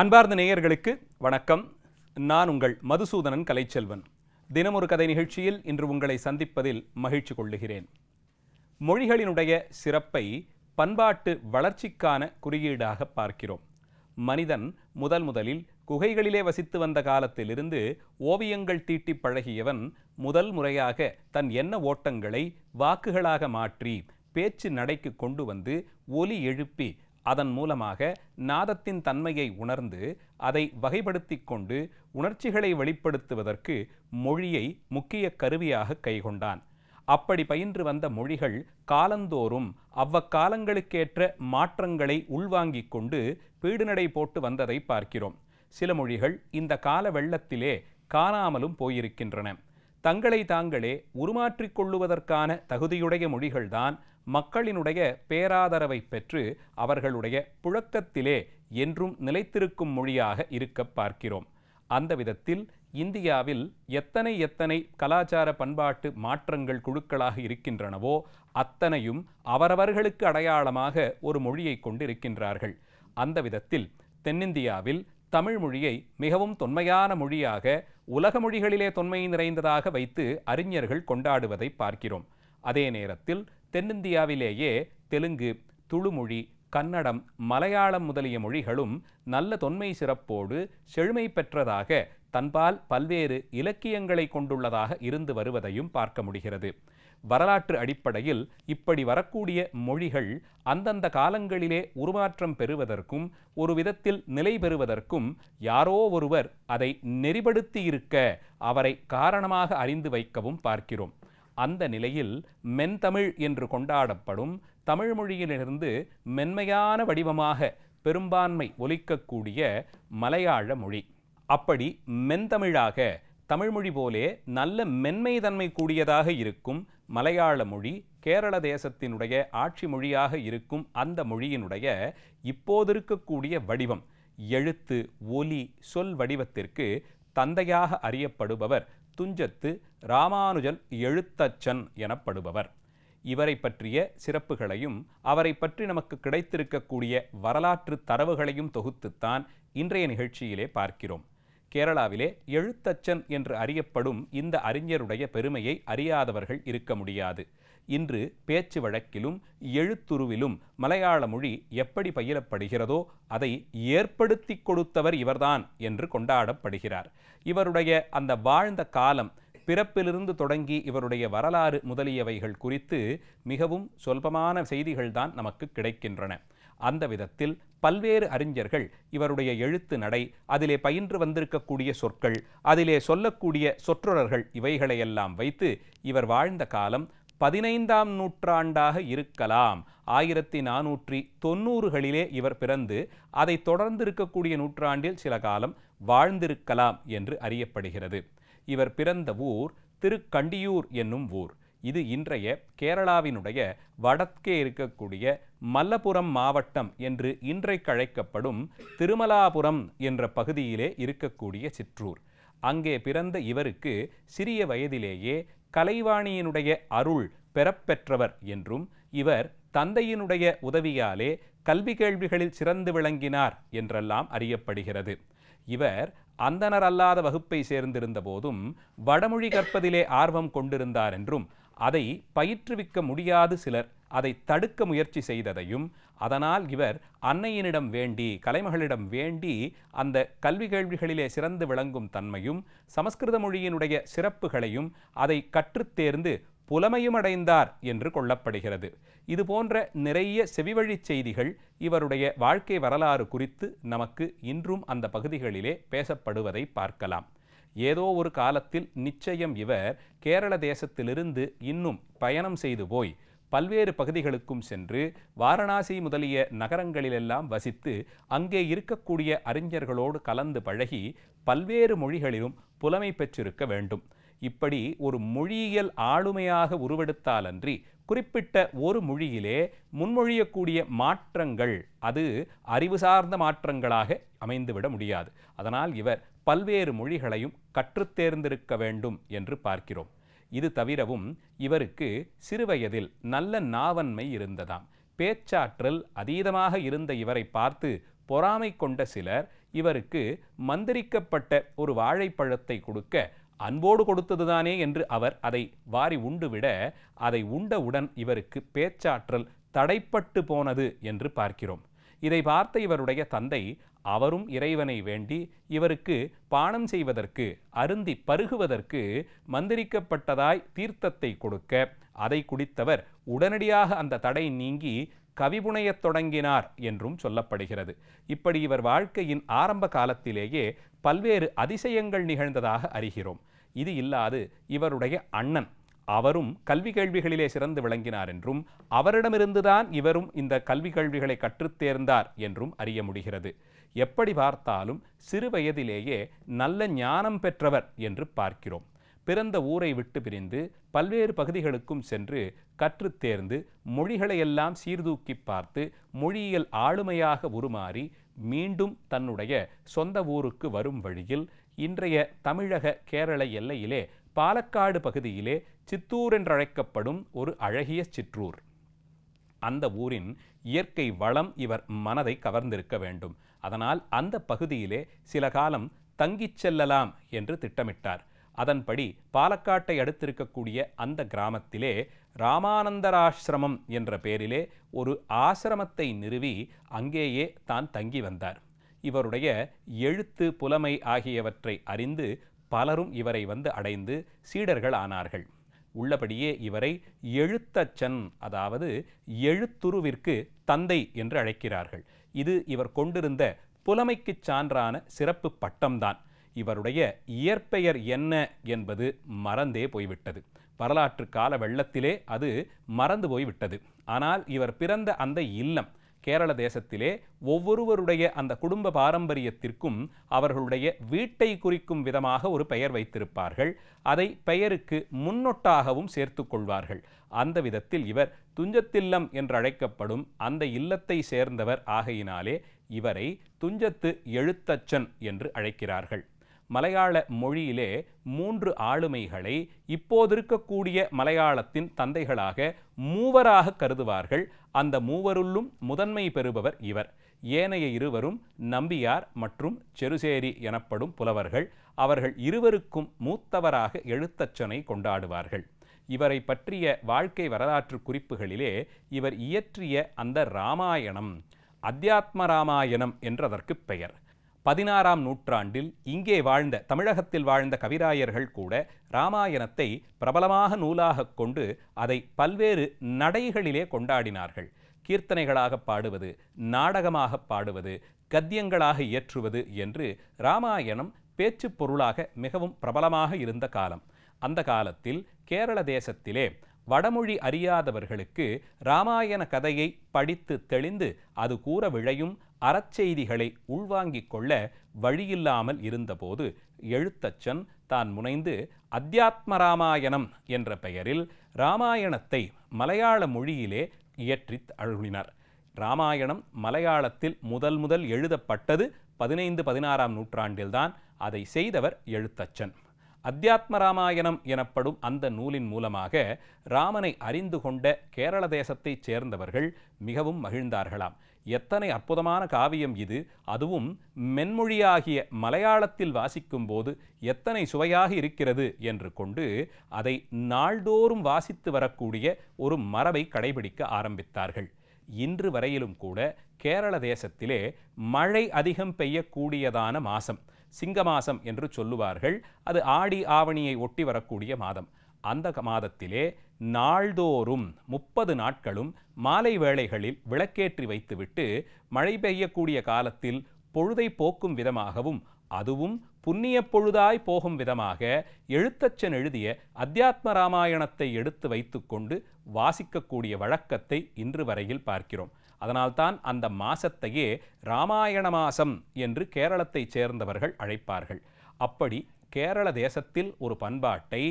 அன்பார்ந்த நேயர்களுக்கு வணக்கம் நான் உங்கள் மதுசூதனன் கலைச்செல்வன் தினமொரு கதை நிகழ்ச்சியில் இன்று உங்களை சந்திப்பதில் மகிழ்ச்சி கொள்ளுகிறேன் மொழிகளினுடைய சிறப்பை பண்பாட்டு வளர்ச்சிக்கான குறியீடாக பார்க்கிறோம் மனிதன் முதல் முதலில் குகைகளிலே வசித்து வந்த காலத்திலிருந்து ஓவியங்கள் தீட்டி பழகியவன் முதல் முறையாக தன் எண்ண ஓட்டங்களை வாக்குகளாக மாற்றி பேச்சு நடைக்கு கொண்டு வந்து ஒலி எழுப்பி அதன் மூலமாக நாதத்தின் தன்மையை உணர்ந்து அதை வகைப்படுத்தி கொண்டு உணர்ச்சிகளை வெளிப்படுத்துவதற்கு மொழியை முக்கிய கருவியாக கைகொண்டான் அப்படி பயின்று வந்த மொழிகள் காலந்தோறும் அவ்வக்காலங்களுக்கேற்ற மாற்றங்களை உள்வாங்கிக் கொண்டு பீடுநடை போட்டு வந்ததை பார்க்கிறோம் சில மொழிகள் இந்த கால வெள்ளத்திலே காணாமலும் போயிருக்கின்றன தங்களை தாங்களே உருமாற்றிக் கொள்ளுவதற்கான தகுதியுடைய மொழிகள்தான் மக்களினுடைய பேராதரவை பெற்று அவர்களுடைய புழக்கத்திலே என்றும் நிலைத்திருக்கும் மொழியாக இருக்க பார்க்கிறோம் அந்த விதத்தில் இந்தியாவில் எத்தனை எத்தனை கலாச்சார பண்பாட்டு மாற்றங்கள் குழுக்களாக இருக்கின்றனவோ அத்தனையும் அவரவர்களுக்கு அடையாளமாக ஒரு மொழியை கொண்டு இருக்கின்றார்கள் அந்த விதத்தில் தென்னிந்தியாவில் தமிழ் மொழியை மிகவும் தொன்மையான மொழியாக உலக மொழிகளிலே தொன்மை நிறைந்ததாக வைத்து அறிஞர்கள் கொண்டாடுவதை பார்க்கிறோம் அதே நேரத்தில் தென்னிந்தியாவிலேயே தெலுங்கு துளுமொழி கன்னடம் மலையாளம் முதலிய மொழிகளும் நல்ல தொன்மை சிறப்போடு செழுமை பெற்றதாக தன்பால் பல்வேறு இலக்கியங்களை கொண்டுள்ளதாக இருந்து வருவதையும் பார்க்க முடிகிறது வரலாற்று அடிப்படையில் இப்படி வரக்கூடிய மொழிகள் அந்தந்த காலங்களிலே உருமாற்றம் பெறுவதற்கும் ஒரு விதத்தில் நிலை பெறுவதற்கும் யாரோ ஒருவர் அதை நெறிபடுத்தியிருக்க அவரை காரணமாக அறிந்து வைக்கவும் பார்க்கிறோம் அந்த நிலையில் மென்தமிழ் என்று கொண்டாடப்படும் தமிழ் மொழியிலிருந்து மென்மையான வடிவமாக பெரும்பான்மை ஒலிக்கக்கூடிய மலையாள மொழி அப்படி மென்தமிழாக தமிழ்மொழி போலே நல்ல மென்மை தன்மை கூடியதாக இருக்கும் மலையாள மொழி கேரள தேசத்தினுடைய ஆட்சி மொழியாக இருக்கும் அந்த மொழியினுடைய இப்போது இருக்கக்கூடிய வடிவம் எழுத்து ஒலி சொல் வடிவத்திற்கு தந்தையாக அறியப்படுபவர் துஞ்சத்து ராமானுஜன் எழுத்தச்சன் எனப்படுபவர் இவரை பற்றிய சிறப்புகளையும் அவரை பற்றி நமக்கு கிடைத்திருக்கக்கூடிய வரலாற்று தரவுகளையும் தொகுத்துத்தான் இன்றைய நிகழ்ச்சியிலே பார்க்கிறோம் கேரளாவிலே எழுத்தச்சன் என்று அறியப்படும் இந்த அறிஞருடைய பெருமையை அறியாதவர்கள் இருக்க முடியாது இன்று பேச்சு வழக்கிலும் எழுத்துருவிலும் மலையாள மொழி எப்படி பயிலப்படுகிறதோ அதை ஏற்படுத்தி கொடுத்தவர் இவர்தான் என்று கொண்டாடப்படுகிறார் இவருடைய அந்த வாழ்ந்த காலம் பிறப்பிலிருந்து தொடங்கி இவருடைய வரலாறு முதலியவைகள் குறித்து மிகவும் சொல்பமான செய்திகள்தான் நமக்கு கிடைக்கின்றன அந்த விதத்தில் பல்வேறு அறிஞர்கள் இவருடைய எழுத்து நடை அதிலே பயின்று வந்திருக்கக்கூடிய சொற்கள் அதிலே சொல்லக்கூடிய சொற்றொடர்கள் இவைகளையெல்லாம் வைத்து இவர் வாழ்ந்த காலம் பதினைந்தாம் நூற்றாண்டாக இருக்கலாம் ஆயிரத்தி நானூற்றி தொன்னூறுகளிலே இவர் பிறந்து அதை தொடர்ந்து இருக்கக்கூடிய நூற்றாண்டில் சில காலம் வாழ்ந்திருக்கலாம் என்று அறியப்படுகிறது இவர் பிறந்த ஊர் திருக்கண்டியூர் என்னும் ஊர் இது இன்றைய கேரளாவினுடைய வடக்கே இருக்கக்கூடிய மல்லபுரம் மாவட்டம் என்று இன்றைக்கழைக்கப்படும் திருமலாபுரம் என்ற பகுதியிலே இருக்கக்கூடிய சிற்றூர் அங்கே பிறந்த இவருக்கு சிறிய வயதிலேயே கலைவாணியினுடைய அருள் பெறப்பெற்றவர் என்றும் இவர் தந்தையினுடைய உதவியாலே கல்வி கேள்விகளில் சிறந்து விளங்கினார் என்றெல்லாம் அறியப்படுகிறது இவர் அந்தனர் அல்லாத வகுப்பை சேர்ந்திருந்த போதும் வடமொழி கற்பதிலே ஆர்வம் கொண்டிருந்தார் என்றும் அதை பயிற்றுவிக்க முடியாது சிலர் அதை தடுக்க முயற்சி செய்ததையும் அதனால் இவர் அன்னையினிடம் வேண்டி கலைமகளிடம் வேண்டி அந்த கல்வி கேள்விகளிலே சிறந்து விளங்கும் தன்மையும் சமஸ்கிருத மொழியினுடைய சிறப்புகளையும் அதை கற்றுத்தேர்ந்து புலமையும் அடைந்தார் என்று கொள்ளப்படுகிறது இது போன்ற நிறைய செவிவழி செய்திகள் இவருடைய வாழ்க்கை வரலாறு குறித்து நமக்கு இன்றும் அந்த பகுதிகளிலே பேசப்படுவதை பார்க்கலாம் ஏதோ ஒரு காலத்தில் நிச்சயம் இவர் கேரள தேசத்திலிருந்து இன்னும் பயணம் செய்து போய் பல்வேறு பகுதிகளுக்கும் சென்று வாரணாசி முதலிய நகரங்களிலெல்லாம் வசித்து அங்கே இருக்கக்கூடிய அறிஞர்களோடு கலந்து பழகி பல்வேறு மொழிகளிலும் புலமை பெற்றிருக்க வேண்டும் இப்படி ஒரு மொழியியல் ஆளுமையாக உருவெடுத்தாலன்றி குறிப்பிட்ட ஒரு மொழியிலே முன்மொழியக்கூடிய மாற்றங்கள் அது அறிவு சார்ந்த மாற்றங்களாக அமைந்துவிட முடியாது அதனால் இவர் பல்வேறு மொழிகளையும் கற்றுத்தேர்ந்திருக்க வேண்டும் என்று பார்க்கிறோம் இது தவிரவும் இவருக்கு சிறுவயதில் நல்ல நாவன்மை இருந்ததாம் பேச்சாற்றல் அதீதமாக இருந்த இவரை பார்த்து பொறாமை கொண்ட சிலர் இவருக்கு மந்திரிக்கப்பட்ட ஒரு வாழைப்பழத்தை கொடுக்க அன்போடு கொடுத்ததுதானே என்று அவர் அதை வாரி உண்டுவிட அதை உண்டவுடன் இவருக்கு பேச்சாற்றல் தடைப்பட்டு போனது என்று பார்க்கிறோம் இதை பார்த்த இவருடைய தந்தை அவரும் இறைவனை வேண்டி இவருக்கு பானம் செய்வதற்கு அருந்தி பருகுவதற்கு மந்திரிக்கப்பட்டதாய் தீர்த்தத்தை கொடுக்க அதை குடித்தவர் உடனடியாக அந்த தடை நீங்கி கவிபுனையத் தொடங்கினார் என்றும் சொல்லப்படுகிறது இப்படி இவர் வாழ்க்கையின் ஆரம்ப காலத்திலேயே பல்வேறு அதிசயங்கள் நிகழ்ந்ததாக அறிகிறோம் இது இல்லாது இவருடைய அண்ணன் அவரும் கல்வி கேள்விகளிலே சிறந்து விளங்கினார் என்றும் அவரிடமிருந்துதான் இவரும் இந்த கல்வி கேள்விகளை கற்றுத்தேர்ந்தார் என்றும் அறிய முடிகிறது எப்படி பார்த்தாலும் சிறு வயதிலேயே நல்ல ஞானம் பெற்றவர் என்று பார்க்கிறோம் பிறந்த ஊரை விட்டு பிரிந்து பல்வேறு பகுதிகளுக்கும் சென்று கற்றுத்தேர்ந்து மொழிகளையெல்லாம் சீர்தூக்கி பார்த்து மொழியியல் ஆளுமையாக உருமாறி மீண்டும் தன்னுடைய சொந்த ஊருக்கு வரும் வழியில் இன்றைய தமிழக கேரள எல்லையிலே பாலக்காடு பகுதியிலே சித்தூர் என்றழைக்கப்படும் ஒரு அழகிய சிற்றூர் அந்த ஊரின் இயற்கை வளம் இவர் மனதை கவர்ந்திருக்க வேண்டும் அதனால் அந்த பகுதியிலே சில காலம் தங்கிச் செல்லலாம் என்று திட்டமிட்டார் அதன்படி பாலக்காட்டை அடுத்திருக்கக்கூடிய அந்த கிராமத்திலே ராமானந்தராசிரமம் என்ற பெயரிலே ஒரு ஆசிரமத்தை நிறுவி அங்கேயே தான் தங்கி வந்தார் இவருடைய எழுத்து புலமை ஆகியவற்றை அறிந்து பலரும் இவரை வந்து அடைந்து சீடர்கள் ஆனார்கள் உள்ளபடியே இவரை எழுத்தச்சன் அதாவது எழுத்துருவிற்கு தந்தை என்று அழைக்கிறார்கள் இது இவர் கொண்டிருந்த புலமைக்கு சான்றான சிறப்பு பட்டம்தான் இவருடைய இயற்பெயர் என்ன என்பது மறந்தே போய்விட்டது வரலாற்று கால வெள்ளத்திலே அது மறந்து போய்விட்டது ஆனால் இவர் பிறந்த அந்த இல்லம் கேரள தேசத்திலே ஒவ்வொருவருடைய அந்த குடும்ப பாரம்பரியத்திற்கும் அவர்களுடைய வீட்டை குறிக்கும் விதமாக ஒரு பெயர் வைத்திருப்பார்கள் அதை பெயருக்கு முன்னொட்டாகவும் சேர்த்து கொள்வார்கள் அந்த விதத்தில் இவர் துஞ்சத்தில்லம் என்றழைக்கப்படும் அந்த இல்லத்தை சேர்ந்தவர் ஆகையினாலே இவரை துஞ்சத்து எழுத்தச்சன் என்று அழைக்கிறார்கள் மலையாள மொழியிலே மூன்று ஆளுமைகளை இப்போதிருக்கக்கூடிய மலையாளத்தின் தந்தைகளாக மூவராக கருதுவார்கள் அந்த மூவருள்ளும் முதன்மை பெறுபவர் இவர் ஏனைய இருவரும் நம்பியார் மற்றும் செருசேரி எனப்படும் புலவர்கள் அவர்கள் இருவருக்கும் மூத்தவராக எழுத்தச்சனை கொண்டாடுவார்கள் இவரை பற்றிய வாழ்க்கை வரலாற்று குறிப்புகளிலே இவர் இயற்றிய அந்த ராமாயணம் அத்தியாத்ம ராமாயணம் என்றதற்கு பெயர் பதினாறாம் நூற்றாண்டில் இங்கே வாழ்ந்த தமிழகத்தில் வாழ்ந்த கவிராயர்கள் கூட இராமாயணத்தை பிரபலமாக நூலாக கொண்டு அதை பல்வேறு நடைகளிலே கொண்டாடினார்கள் கீர்த்தனைகளாக பாடுவது நாடகமாக பாடுவது கத்தியங்களாக இயற்றுவது என்று இராமாயணம் பேச்சு பொருளாக மிகவும் பிரபலமாக இருந்த காலம் அந்த காலத்தில் கேரள தேசத்திலே வடமொழி அறியாதவர்களுக்கு இராமாயண கதையை படித்து தெளிந்து அது கூற விழையும் அறச்செய்திகளை உள்வாங்கிக் கொள்ள வழியில்லாமல் இருந்தபோது எழுத்தச்சன் தான் முனைந்து அத்தியாத்ம ராமாயணம் என்ற பெயரில் இராமாயணத்தை மலையாள மொழியிலே இயற்றித் அழுகினார் இராமாயணம் மலையாளத்தில் முதல் முதல் எழுதப்பட்டது பதினைந்து பதினாறாம் நூற்றாண்டில்தான் அதை செய்தவர் எழுத்தச்சன் அத்தியாத்ம ராமாயணம் எனப்படும் அந்த நூலின் மூலமாக ராமனை அறிந்து கொண்ட கேரள தேசத்தைச் சேர்ந்தவர்கள் மிகவும் மகிழ்ந்தார்களாம் எத்தனை அற்புதமான காவியம் இது அதுவும் மென்மொழியாகிய மலையாளத்தில் வாசிக்கும்போது எத்தனை சுவையாக இருக்கிறது என்று கொண்டு அதை நாள்தோறும் வாசித்து வரக்கூடிய ஒரு மரபை கடைபிடிக்க ஆரம்பித்தார்கள் இன்று வரையிலும் கூட கேரள தேசத்திலே மழை அதிகம் பெய்யக்கூடியதான மாசம் சிங்க மாசம் என்று சொல்லுவார்கள் அது ஆடி ஆவணியை ஒட்டி வரக்கூடிய மாதம் அந்த மாதத்திலே நாள்தோறும் முப்பது நாட்களும் மாலை வேளைகளில் விளக்கேற்றி வைத்துவிட்டு மழை பெய்யக்கூடிய காலத்தில் பொழுதை போக்கும் விதமாகவும் அதுவும் புண்ணிய பொழுதாய் போகும் விதமாக எழுத்தச்சன் எழுதிய அத்தியாத்ம ராமாயணத்தை எடுத்து வைத்துக்கொண்டு வாசிக்கக்கூடிய வழக்கத்தை இன்று வரையில் பார்க்கிறோம் அதனால்தான் அந்த மாசத்தையே ராமாயண மாசம் என்று கேரளத்தைச் சேர்ந்தவர்கள் அழைப்பார்கள் அப்படி கேரள தேசத்தில் ஒரு பண்பாட்டை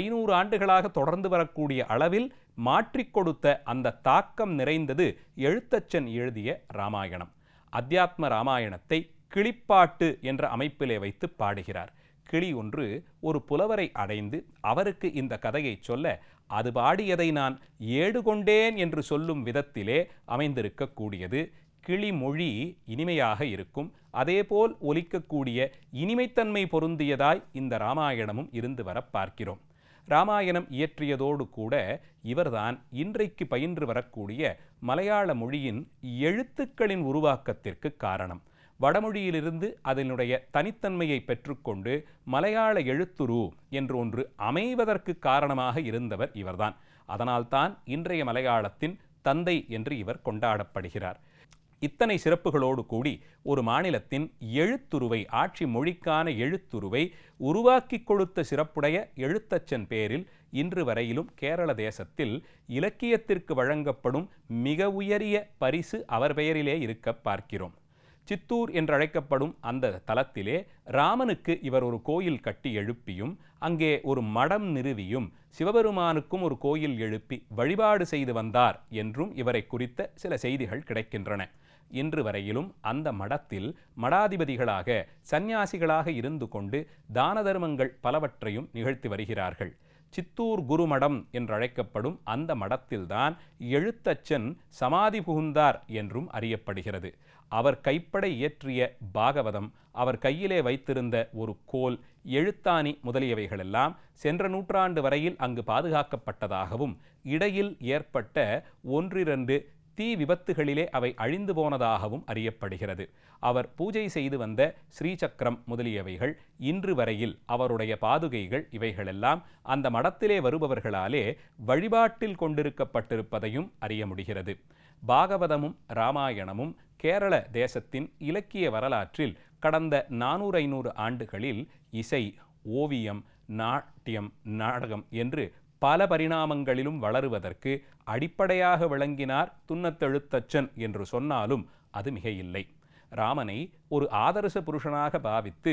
ஐநூறு ஆண்டுகளாக தொடர்ந்து வரக்கூடிய அளவில் மாற்றிக் கொடுத்த அந்த தாக்கம் நிறைந்தது எழுத்தச்சன் எழுதிய ராமாயணம் அத்தியாத்ம ராமாயணத்தை கிளிப்பாட்டு என்ற அமைப்பிலே வைத்து பாடுகிறார் கிளி ஒன்று ஒரு புலவரை அடைந்து அவருக்கு இந்த கதையை சொல்ல அது பாடியதை நான் ஏடுகொண்டேன் என்று சொல்லும் விதத்திலே அமைந்திருக்கக்கூடியது கிளிமொழி இனிமையாக இருக்கும் அதேபோல் ஒலிக்கக்கூடிய இனிமைத்தன்மை பொருந்தியதாய் இந்த ராமாயணமும் இருந்து வர பார்க்கிறோம் ராமாயணம் இயற்றியதோடு கூட இவர்தான் இன்றைக்கு பயின்று வரக்கூடிய மலையாள மொழியின் எழுத்துக்களின் உருவாக்கத்திற்கு காரணம் வடமொழியிலிருந்து அதனுடைய தனித்தன்மையை பெற்றுக்கொண்டு மலையாள எழுத்துரு என்று ஒன்று அமைவதற்கு காரணமாக இருந்தவர் இவர்தான் அதனால்தான் இன்றைய மலையாளத்தின் தந்தை என்று இவர் கொண்டாடப்படுகிறார் இத்தனை சிறப்புகளோடு கூடி ஒரு மாநிலத்தின் எழுத்துருவை ஆட்சி மொழிக்கான எழுத்துருவை உருவாக்கி கொடுத்த சிறப்புடைய எழுத்தச்சன் பேரில் இன்று வரையிலும் கேரள தேசத்தில் இலக்கியத்திற்கு வழங்கப்படும் மிக உயரிய பரிசு அவர் பெயரிலே இருக்க பார்க்கிறோம் சித்தூர் என்றழைக்கப்படும் அந்த தலத்திலே ராமனுக்கு இவர் ஒரு கோயில் கட்டி எழுப்பியும் அங்கே ஒரு மடம் நிறுவியும் சிவபெருமானுக்கும் ஒரு கோயில் எழுப்பி வழிபாடு செய்து வந்தார் என்றும் இவரை குறித்த சில செய்திகள் கிடைக்கின்றன இன்று வரையிலும் அந்த மடத்தில் மடாதிபதிகளாக சந்நியாசிகளாக இருந்து கொண்டு தான தர்மங்கள் பலவற்றையும் நிகழ்த்தி வருகிறார்கள் சித்தூர் குருமடம் என்றழைக்கப்படும் அந்த மடத்தில்தான் எழுத்தச்சன் சமாதி புகுந்தார் என்றும் அறியப்படுகிறது அவர் கைப்படை இயற்றிய பாகவதம் அவர் கையிலே வைத்திருந்த ஒரு கோல் எழுத்தாணி முதலியவைகளெல்லாம் சென்ற நூற்றாண்டு வரையில் அங்கு பாதுகாக்கப்பட்டதாகவும் இடையில் ஏற்பட்ட ஒன்றிரண்டு தீ விபத்துகளிலே அவை அழிந்து போனதாகவும் அறியப்படுகிறது அவர் பூஜை செய்து வந்த ஸ்ரீசக்கரம் முதலியவைகள் இன்று வரையில் அவருடைய பாதுகைகள் இவைகளெல்லாம் அந்த மடத்திலே வருபவர்களாலே வழிபாட்டில் கொண்டிருக்கப்பட்டிருப்பதையும் அறிய முடிகிறது பாகவதமும் இராமாயணமும் கேரள தேசத்தின் இலக்கிய வரலாற்றில் கடந்த நானூறு ஐநூறு ஆண்டுகளில் இசை ஓவியம் நாட்டியம் நாடகம் என்று பல பரிணாமங்களிலும் வளருவதற்கு அடிப்படையாக விளங்கினார் துன்னத்தெழுத்தச்சன் என்று சொன்னாலும் அது மிகையில்லை ராமனை ஒரு ஆதர்ச புருஷனாக பாவித்து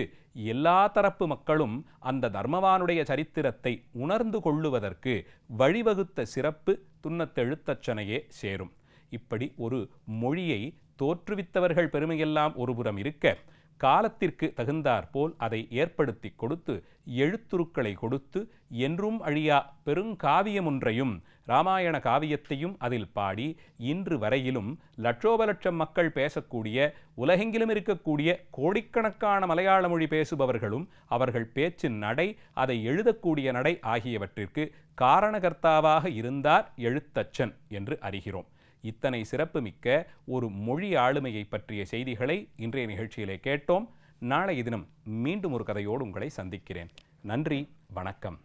எல்லா தரப்பு மக்களும் அந்த தர்மவானுடைய சரித்திரத்தை உணர்ந்து கொள்ளுவதற்கு வழிவகுத்த சிறப்பு துன்னத்தெழுத்தச்சனையே சேரும் இப்படி ஒரு மொழியை தோற்றுவித்தவர்கள் பெருமையெல்லாம் ஒருபுறம் இருக்க காலத்திற்கு தகுந்தாற்போல் அதை ஏற்படுத்தி கொடுத்து எழுத்துருக்களை கொடுத்து என்றும் அழியா பெருங்காவியமொன்றையும் இராமாயண காவியத்தையும் அதில் பாடி இன்று வரையிலும் லட்சோப லட்சம் மக்கள் பேசக்கூடிய உலகெங்கிலும் இருக்கக்கூடிய கோடிக்கணக்கான மலையாள மொழி பேசுபவர்களும் அவர்கள் பேச்சின் நடை அதை எழுதக்கூடிய நடை ஆகியவற்றிற்கு காரணகர்த்தாவாக இருந்தார் எழுத்தச்சன் என்று அறிகிறோம் இத்தனை சிறப்புமிக்க ஒரு மொழி ஆளுமையை பற்றிய செய்திகளை இன்றைய நிகழ்ச்சியிலே கேட்டோம் நாளைய தினம் மீண்டும் ஒரு கதையோடு உங்களை சந்திக்கிறேன் நன்றி வணக்கம்